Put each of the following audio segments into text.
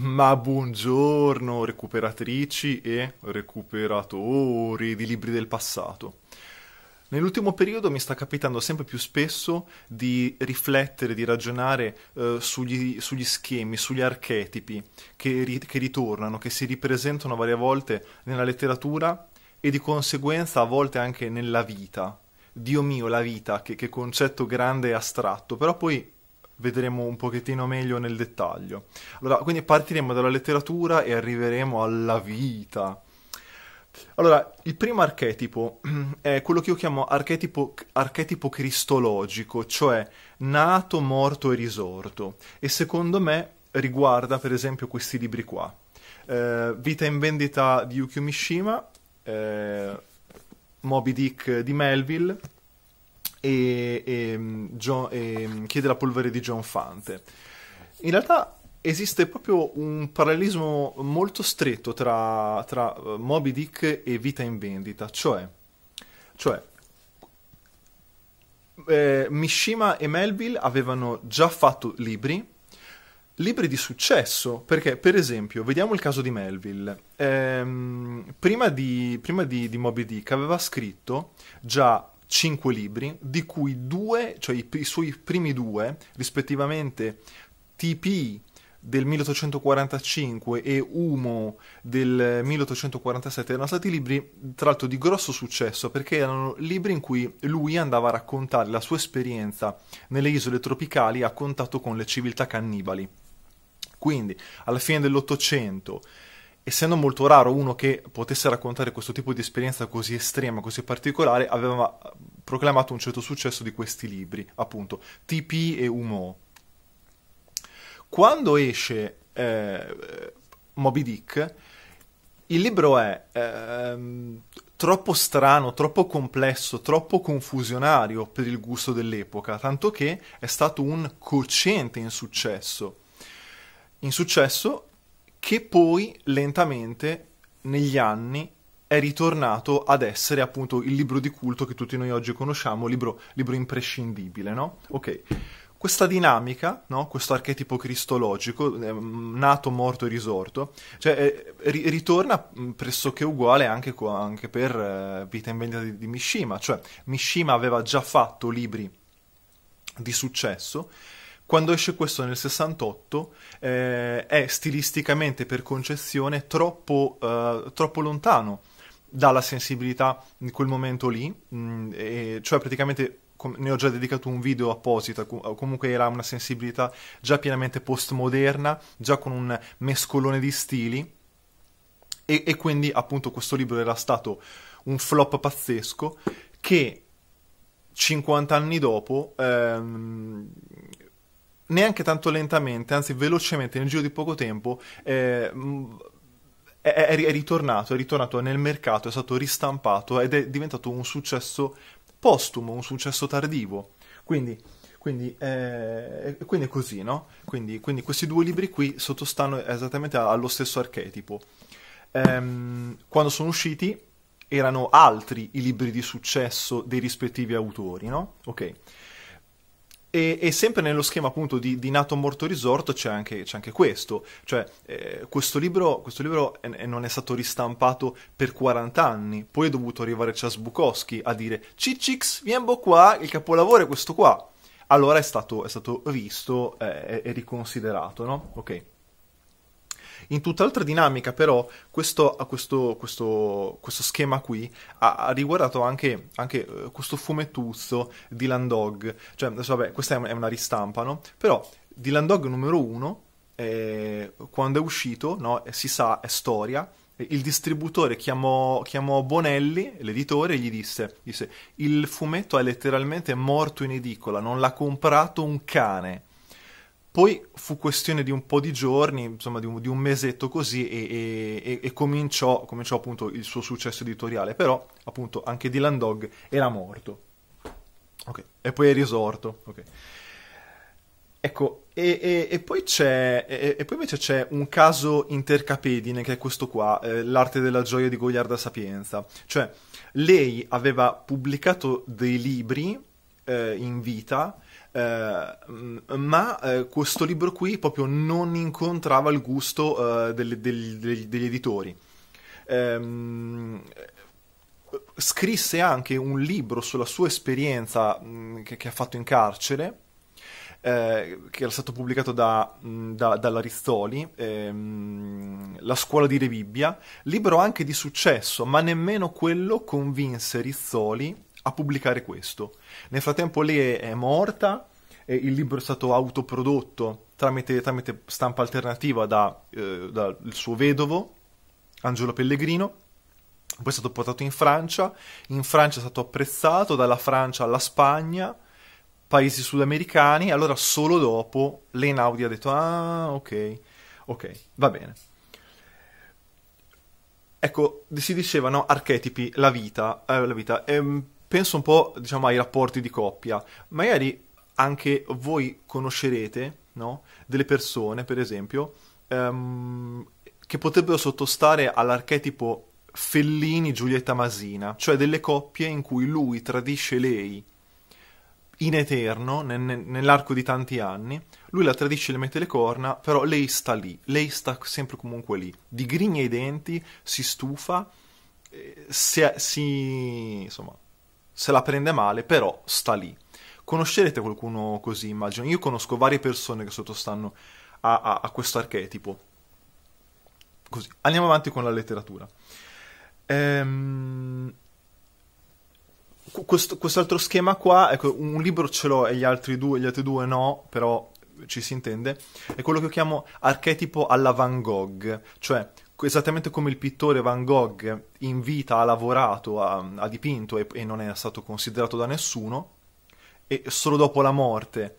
Ma buongiorno recuperatrici e recuperatori di libri del passato. Nell'ultimo periodo mi sta capitando sempre più spesso di riflettere, di ragionare eh, sugli, sugli, schemi, sugli archetipi che, ri, che ritornano, che si ripresentano varie volte nella letteratura e di conseguenza a volte anche nella vita. Dio mio, la vita, che, che concetto grande e astratto, però poi vedremo un pochettino meglio nel dettaglio. Allora, quindi partiremo dalla letteratura e arriveremo alla vita. Allora, il primo archetipo è quello che io chiamo archetipo, archetipo cristologico, cioè nato, morto e risorto. E secondo me riguarda, per esempio, questi libri qua. Eh, Vita in vendita di Yukio Mishima, eh, Moby Dick di Melville, e, e, John, e Chiede la polvere di John Fante. In realtà esiste proprio un parallelismo molto stretto tra, tra eh, Moby Dick e Vita in vendita, cioè, cioè eh, Mishima e Melville avevano già fatto libri, libri di successo, perché per esempio, vediamo il caso di Melville, ehm, prima, di, prima di, di Moby Dick aveva scritto già cinque libri, di cui due, cioè i, i suoi primi due, rispettivamente TP del 1845 e Umo del 1847 erano stati libri tra l'altro di grosso successo perché erano libri in cui lui andava a raccontare la sua esperienza nelle isole tropicali a contatto con le civiltà cannibali. Quindi alla fine dell'Ottocento essendo molto raro uno che potesse raccontare questo tipo di esperienza così estrema, così particolare, aveva proclamato un certo successo di questi libri, appunto, TP e Umo. Quando esce eh, Moby Dick, il libro è eh, troppo strano, troppo complesso, troppo confusionario per il gusto dell'epoca, tanto che è stato un cocente insuccesso. Insuccesso che poi lentamente negli anni è ritornato ad essere appunto il libro di culto che tutti noi oggi conosciamo, libro, libro imprescindibile, no? Ok. Questa dinamica, no? questo archetipo cristologico, eh, nato, morto e risorto, cioè, eh, ritorna mm, pressoché uguale anche, qua, anche per eh, Vita in vendita di, di Mishima, cioè Mishima aveva già fatto libri di successo, quando esce questo nel 68 eh, è stilisticamente per concezione troppo, eh, troppo lontano dalla sensibilità di quel momento lì, mh, mm, e cioè praticamente ne ho già dedicato un video apposito, comunque era una sensibilità già pienamente postmoderna, già con un mescolone di stili e, e quindi appunto questo libro era stato un flop pazzesco che 50 anni dopo ehm, neanche tanto lentamente, anzi velocemente, nel giro di poco tempo, eh, mm, è, è, ritornato, è ritornato nel mercato, è stato ristampato ed è diventato un successo postumo, un successo tardivo. Quindi, quindi, eh, quindi è così, no? Quindi, quindi, questi due libri qui sottostanno esattamente allo stesso archetipo. Ehm, quando sono usciti erano altri i libri di successo dei rispettivi autori, no? Ok. E, e, sempre nello schema appunto di, di Nato Morto Risorto c'è anche, c'è anche questo, cioè eh, questo libro, questo libro è, è non è stato ristampato per 40 anni, poi è dovuto arrivare Chas Bukowski a dire Cicix, vieni qua, il capolavoro è questo qua. Allora è stato, è stato rivisto eh, e riconsiderato, no? Ok. In tutt'altra dinamica, però, questo, questo, questo, questo schema qui ha, ha riguardato anche, anche, eh, questo fumettuzzo di Landog. Cioè, adesso, vabbè, questa è una ristampa, no? Però Dylan Dog numero 1, eh, quando è uscito, no? Eh, si sa, è storia, il distributore chiamò, chiamò Bonelli, l'editore, e gli disse, disse, il fumetto è letteralmente morto in edicola, non l'ha comprato un cane. Poi fu questione di un po' di giorni, insomma di un, di un mesetto così, e, e, e cominciò, cominciò, appunto il suo successo editoriale. Però, appunto, anche Dylan Dog era morto. Okay. E poi è risorto. Okay. Ecco, e, e, e, poi e, poi invece c'è un caso intercapedine che è questo qua, eh, l'arte della gioia di Goliarda Sapienza. Cioè, lei aveva pubblicato dei libri eh, in vita eh, mm, ma uh, questo libro qui proprio non incontrava il gusto uh, delle, del, del, degli editori. Um, scrisse anche un libro sulla sua esperienza um, che, che, ha fatto in carcere, che era stato pubblicato da, mm, da, dalla Rizzoli, um, ehm, La scuola di Re Bibbia, libro anche di successo, ma nemmeno quello convinse Rizzoli a pubblicare questo. Nel frattempo lei è morta, il libro è stato autoprodotto tramite, tramite stampa alternativa da, eh, dal suo vedovo, Angelo Pellegrino, poi è stato portato in Francia, in Francia è stato apprezzato, dalla Francia alla Spagna, paesi sudamericani, e allora solo dopo in Audi ha detto ah ok, ok, va bene. Ecco, si dicevano archetipi, la vita, eh, la vita. Ehm, penso un po' diciamo, ai rapporti di coppia. Magari anche voi conoscerete no? delle persone, per esempio, ehm, che potrebbero sottostare all'archetipo Fellini Giulietta Masina, cioè delle coppie in cui lui tradisce lei in eterno, ne, ne, nell'arco di tanti anni, lui la tradisce, e le mette le corna, però lei sta lì, lei sta sempre comunque lì, digrigna i denti, si stufa, eh, si, si, insomma, se la prende male, però sta lì. Conoscerete qualcuno così, immagino. Io conosco varie persone che sottostanno a, a, a questo archetipo. Così, andiamo avanti con la letteratura. Ehm, questo, quest'altro schema qua, ecco, un libro ce l'ho e gli altri due, gli altri due no, però ci si intende, è quello che io chiamo archetipo alla Van Gogh, cioè esattamente come il pittore Van Gogh in vita ha lavorato, ha, ha dipinto e, e, non è stato considerato da nessuno, e solo dopo la morte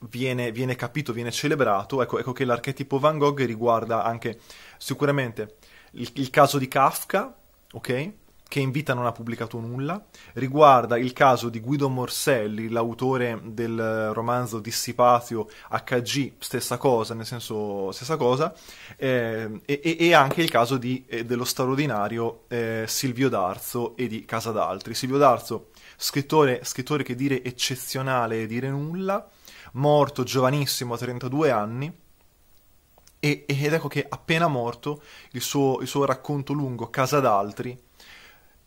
viene, viene capito, viene celebrato, ecco, ecco, che l'archetipo Van Gogh riguarda anche sicuramente il, il caso di Kafka, ok? che in vita non ha pubblicato nulla, riguarda il caso di Guido Morselli, l'autore del eh, romanzo Dissipatio HG, stessa cosa, nel senso stessa cosa, eh, e, e, anche il caso di, eh, dello straordinario eh, Silvio D'Arzo e di Casa d'Altri. Silvio D'Arzo, scrittore, scrittore che dire eccezionale e dire nulla, morto giovanissimo a 32 anni, e, ed ecco che appena morto il suo, il suo racconto lungo Casa d'Altri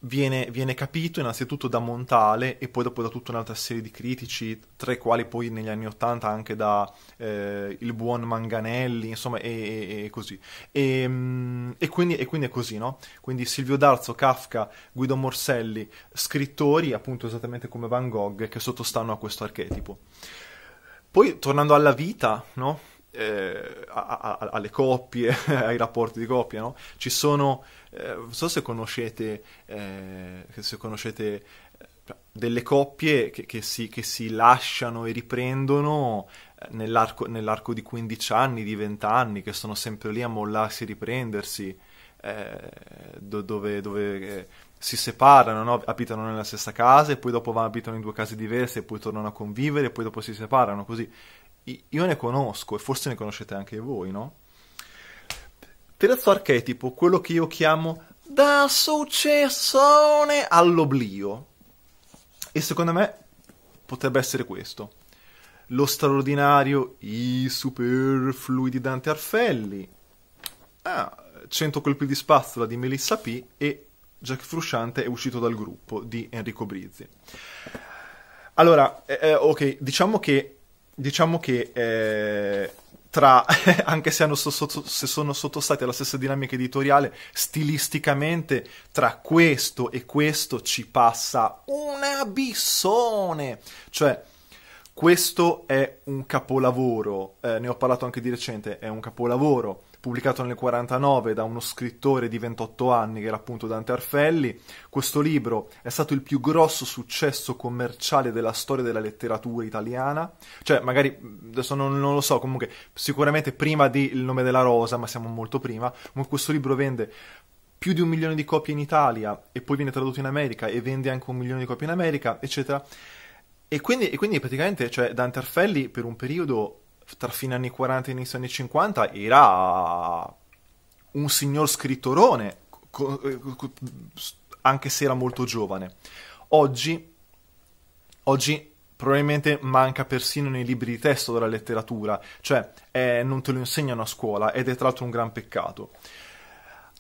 Viene, viene, capito innanzitutto da Montale e poi dopo da tutta un'altra serie di critici, tra i quali poi negli anni Ottanta anche da eh, il buon Manganelli, insomma, e, e, e così. E, ehm, e, quindi, e quindi è così, no? Quindi Silvio D'Arzo, Kafka, Guido Morselli, scrittori appunto esattamente come Van Gogh che sottostanno a questo archetipo. Poi tornando alla vita, no? Eh, a, a, alle coppie, ai rapporti di coppia, no? Ci sono eh, non so se conoscete, eh, se conoscete eh, delle coppie che, che, si, che, si, lasciano e riprendono eh, nell'arco, nell'arco, di 15 anni, di 20 anni, che sono sempre lì a mollarsi e riprendersi, eh, dove, dove si separano, no? abitano nella stessa casa e poi dopo vanno, abitano in due case diverse e poi tornano a convivere e poi dopo si separano, così. Io ne conosco e forse ne conoscete anche voi, no? Terzo archetipo, quello che io chiamo da successone all'oblio. E secondo me potrebbe essere questo. Lo straordinario I superflui di Dante Arfelli. Ah, 100 colpi di spazzola di Melissa P. E Jack Frusciante è uscito dal gruppo di Enrico Brizzi. Allora, eh, eh ok, diciamo che, diciamo che eh, tra, anche se, hanno, se, sono sottostati alla stessa dinamica editoriale, stilisticamente tra questo e questo ci passa un abissone. Cioè, questo è un capolavoro, eh, ne ho parlato anche di recente, è un capolavoro pubblicato nel 49 da uno scrittore di 28 anni che era appunto Dante Arfelli. Questo libro è stato il più grosso successo commerciale della storia della letteratura italiana, cioè magari adesso non, non lo so, comunque sicuramente prima di Il nome della rosa, ma siamo molto prima, comunque questo libro vende più di un milione di copie in Italia e poi viene tradotto in America e vende anche un milione di copie in America, eccetera. E quindi, e quindi praticamente cioè, Dante Arfelli per un periodo tra fine anni 40 e inizio anni 50 era un signor scrittorone, anche se era molto giovane. Oggi, oggi probabilmente manca persino nei libri di testo della letteratura, cioè eh, non te lo insegnano a scuola ed è tra l'altro un gran peccato.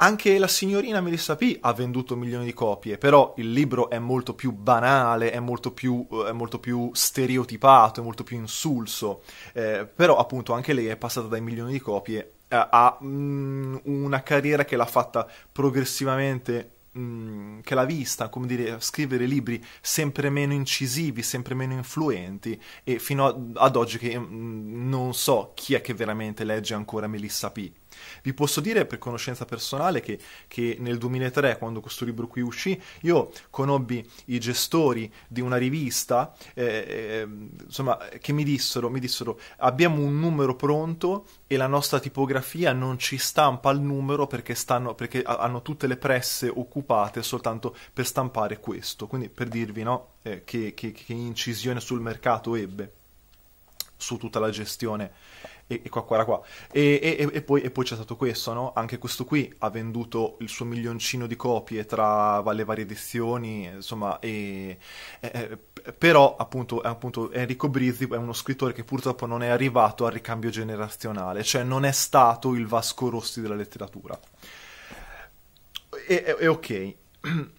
Anche la signorina Melissa P ha venduto milioni di copie, però il libro è molto più banale, è molto più, eh, è molto più stereotipato, è molto più insulso. Eh, però appunto anche lei è passata dai milioni di copie eh, a mh, mm, una carriera che l'ha fatta progressivamente mm, che l'ha vista, come dire, scrivere libri sempre meno incisivi, sempre meno influenti e fino ad oggi che mm, non so chi è che veramente legge ancora Melissa P. Vi posso dire per conoscenza personale che, che nel 2003, quando questo libro qui uscì, io conobbi i gestori di una rivista eh, eh, insomma, che mi dissero, mi dissero abbiamo un numero pronto e la nostra tipografia non ci stampa il numero perché, stanno, perché hanno tutte le presse occupate soltanto per stampare questo. Quindi per dirvi no, eh, che, che, che incisione sul mercato ebbe su tutta la gestione e, e qua, qua, qua. E, e, poi, e, poi, c'è stato questo, no? Anche questo qui ha venduto il suo milioncino di copie tra le varie edizioni, insomma, e, però appunto, appunto, Enrico Brizzi è uno scrittore che purtroppo non è arrivato al ricambio generazionale, cioè non è stato il Vasco Rossi della letteratura. E, ok.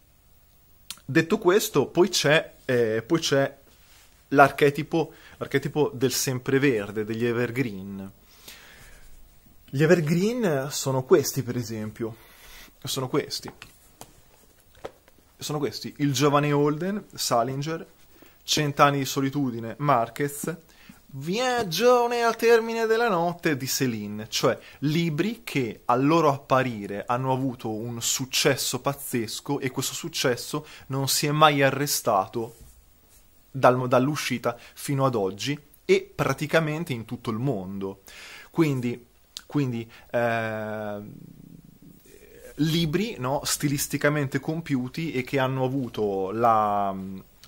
Detto questo, poi c'è, eh, poi c'è l'archetipo, l'archetipo del sempreverde, degli evergreen. Gli evergreen sono questi, per esempio. Sono questi. Sono questi. Il giovane Holden, Salinger, Cent'anni di solitudine, Marquez, Viaggione al termine della notte di Céline, cioè libri che al loro apparire hanno avuto un successo pazzesco e questo successo non si è mai arrestato dal, dall'uscita fino ad oggi e praticamente in tutto il mondo. Quindi, quindi eh, libri no, stilisticamente compiuti e che hanno avuto la,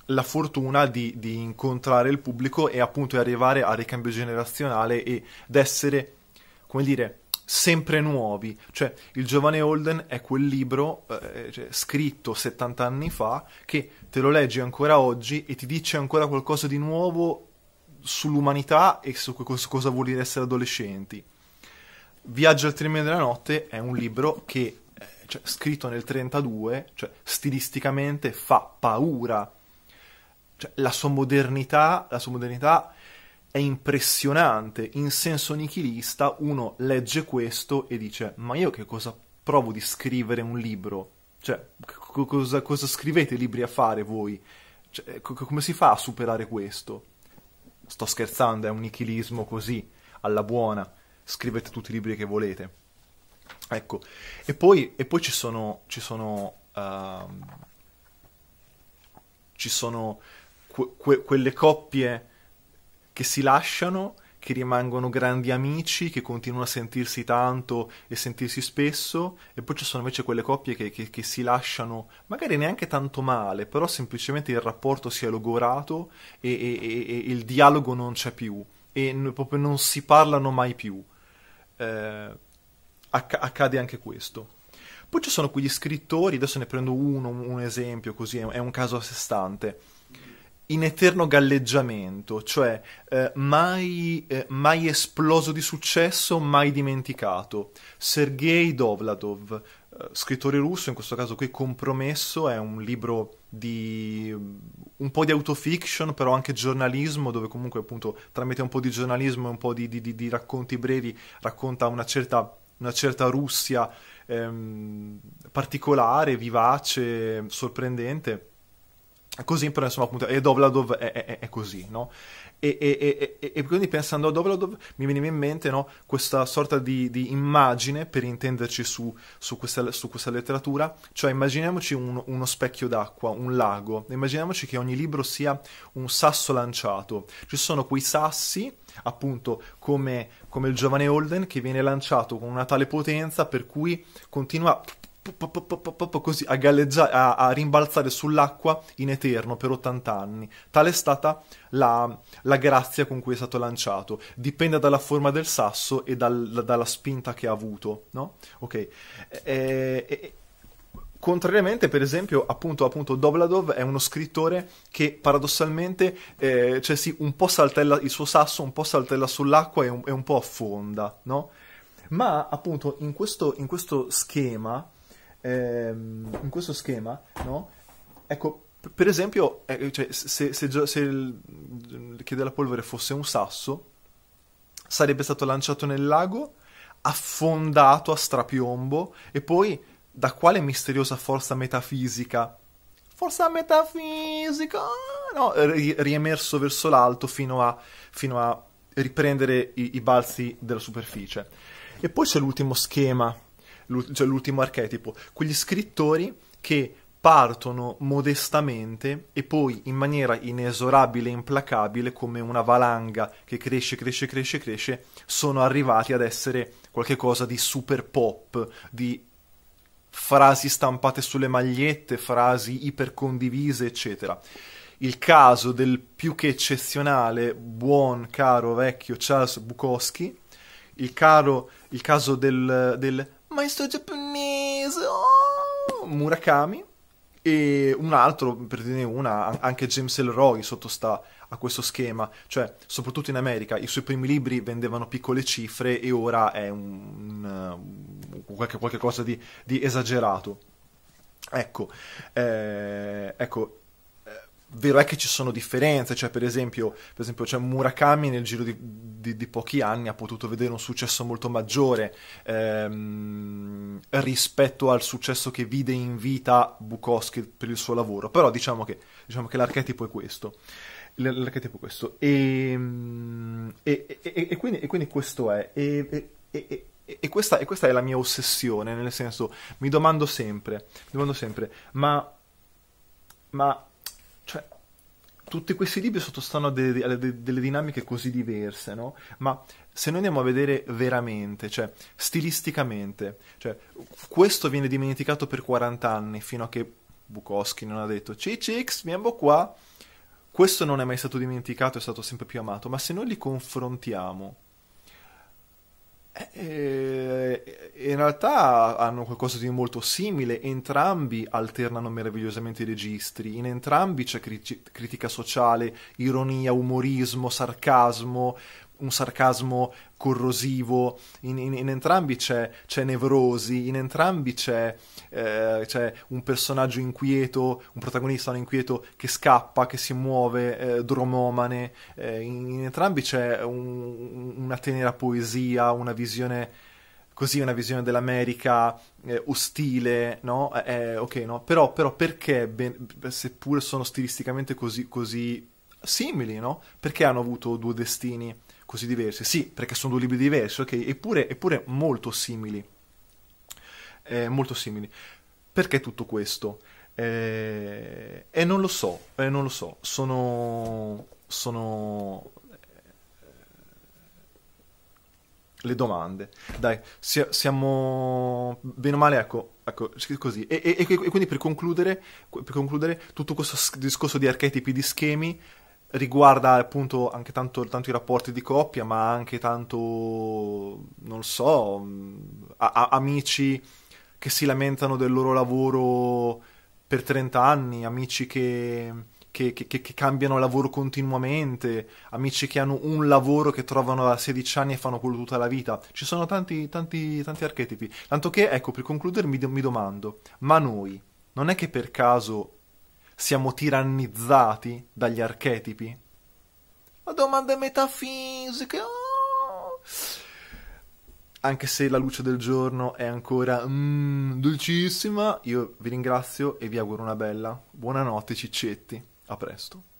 la fortuna di, di, incontrare il pubblico e appunto arrivare al ricambio generazionale ed essere, come dire, sempre nuovi. Cioè, Il giovane Holden è quel libro eh, eh cioè, scritto 70 anni fa che te lo leggi ancora oggi e ti dice ancora qualcosa di nuovo sull'umanità e su, su cosa vuol dire essere adolescenti. Viaggio al termine della notte è un libro che, eh, cioè, scritto nel 32, cioè, stilisticamente fa paura. Cioè, la sua modernità, la sua modernità è impressionante, in senso nichilista uno legge questo e dice ma io che cosa provo di scrivere un libro? Cioè, co- cosa, cosa, scrivete libri a fare voi? Cioè, co- come si fa a superare questo? Sto scherzando, è un nichilismo così, alla buona, scrivete tutti i libri che volete. Ecco, e poi, e poi ci sono... Ci sono uh, ci sono que- que- quelle coppie che si lasciano, che rimangono grandi amici, che continuano a sentirsi tanto e sentirsi spesso, e poi ci sono invece quelle coppie che, che, che si lasciano magari neanche tanto male, però semplicemente il rapporto si è logorato e, e, e, e il dialogo non c'è più, e proprio non si parlano mai più. Eh, acc- accade anche questo. Poi ci sono quegli scrittori, adesso ne prendo uno, un esempio così, è un caso a sé stante in eterno galleggiamento, cioè eh, mai, eh, mai, esploso di successo, mai dimenticato. Sergei Dovladov, eh, scrittore russo, in questo caso qui Compromesso, è un libro di un po' di autofiction, però anche giornalismo, dove comunque appunto tramite un po' di giornalismo e un po' di, di, di, racconti brevi racconta una certa, una certa Russia ehm, particolare, vivace, sorprendente Così però insomma appunto, e Dovladov è, è, è così, no? E, e, e, e, quindi pensando a Dovladov mi veniva in mente no, questa sorta di, di, immagine, per intenderci su, su, questa, su questa, letteratura, cioè immaginiamoci un, uno specchio d'acqua, un lago, immaginiamoci che ogni libro sia un sasso lanciato, ci sono quei sassi appunto come, come il giovane Holden che viene lanciato con una tale potenza per cui continua così a galleggiare, a, a, rimbalzare sull'acqua in eterno per 80 anni. Tale è stata la, la grazia con cui è stato lanciato. Dipende dalla forma del sasso e dal, dalla spinta che ha avuto, no? Ok. E, e, contrariamente, per esempio, appunto, appunto, Dobladov è uno scrittore che paradossalmente, eh, cioè sì, un po' saltella il suo sasso, un po' saltella sull'acqua e un, e un po' affonda, no? Ma appunto in questo, in questo schema ehm, in questo schema, no? Ecco, per esempio, eh, cioè, se, se, se il, il Che della Polvere fosse un sasso, sarebbe stato lanciato nel lago, affondato a strapiombo e poi da quale misteriosa forza metafisica? Forza metafisica! No, riemerso verso l'alto fino a, fino a riprendere i, i balzi della superficie. E poi c'è l'ultimo schema cioè l'ultimo archetipo, quegli scrittori che partono modestamente e poi in maniera inesorabile e implacabile, come una valanga che cresce, cresce, cresce, cresce, sono arrivati ad essere qualcosa di super pop, di frasi stampate sulle magliette, frasi ipercondivise, eccetera. Il caso del più che eccezionale, buon, caro, vecchio Charles Bukowski, il, caro, il caso del, del maestro giapponese, oh! Murakami. E un altro, per dire una, anche James Elroy sottostà a questo schema, cioè soprattutto in America i suoi primi libri vendevano piccole cifre e ora è un, un qualche, qualche, cosa di, di esagerato. Ecco, eh, ecco, vero è che ci sono differenze, cioè per esempio, per esempio cioè Murakami nel giro di, di, di, pochi anni ha potuto vedere un successo molto maggiore ehm, rispetto al successo che vide in vita Bukowski per il suo lavoro, però diciamo che, diciamo che l'archetipo è questo. L'archetipo è questo. Ehm, e, e, e, e quindi, quindi, questo è. E questa, e questa, è la mia ossessione, nel senso, mi domando sempre, mi domando sempre ma, ma tutti questi libri sottostanno a, de- a de- delle dinamiche così diverse, no? Ma se noi andiamo a vedere veramente, cioè stilisticamente, cioè, questo viene dimenticato per 40 anni fino a che Bukowski non ha detto CCX, viamo qua. Questo non è mai stato dimenticato, è stato sempre più amato, ma se noi li confrontiamo eh, eh, in realtà hanno qualcosa di molto simile, entrambi alternano meravigliosamente i registri, in entrambi c'è cri- critica sociale, ironia, umorismo, sarcasmo, un sarcasmo corrosivo, in, in, in entrambi c'è, c'è, nevrosi, in entrambi c'è, eh, c'è, un personaggio inquieto, un protagonista un inquieto che scappa, che si muove, eh, dromomane, eh, in, in, entrambi c'è un, una tenera poesia, una visione così una visione dell'America eh, ostile, no? Eh, eh ok, no? Però, però perché, ben, seppur sono stilisticamente così, così simili, no? Perché hanno avuto due destini? così diverse. Sì, perché sono due libri diversi, ok? Eppure, eppure molto simili. Eh, molto simili. Perché tutto questo? Eh, e eh, eh, non lo so, eh, non lo so. Sono... sono... Eh, le domande, dai, siamo bene o male, ecco, ecco così. E, e, e quindi per concludere, per concludere, tutto questo discorso di archetipi, di schemi, riguarda appunto anche tanto, tanto, i rapporti di coppia, ma anche tanto, non so, mm, a, a, amici che si lamentano del loro lavoro per 30 anni, amici che, che, che, che cambiano lavoro continuamente, amici che hanno un lavoro che trovano a 16 anni e fanno quello tutta la vita. Ci sono tanti, tanti, tanti archetipi. Tanto che, ecco, per concludere mi, mi domando, ma noi, non è che per caso siamo tirannizzati dagli archetipi? Ma domande metafisiche! Oh! Anche se la luce del giorno è ancora mm, dolcissima, io vi ringrazio e vi auguro una bella. Buonanotte ciccetti, a presto.